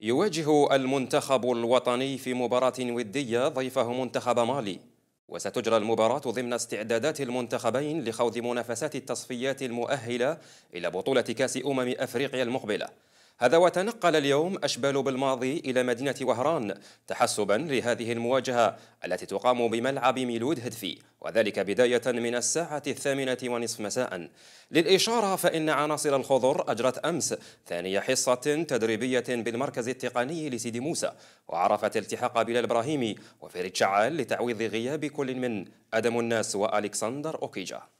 يواجه المنتخب الوطني في مباراة ودية ضيفه منتخب مالي وستجرى المباراة ضمن استعدادات المنتخبين لخوض منافسات التصفيات المؤهلة إلى بطولة كأس أمم أفريقيا المقبلة هذا وتنقل اليوم أشبال بالماضي إلى مدينة وهران تحسبا لهذه المواجهة التي تقام بملعب ميلود هدفي وذلك بداية من الساعة الثامنة ونصف مساء للإشارة فإن عناصر الخضر أجرت أمس ثاني حصة تدريبية بالمركز التقني لسيدي موسى وعرفت التحاق بلال إبراهيمي وفريد شعال لتعويض غياب كل من أدم الناس وألكسندر أوكيجا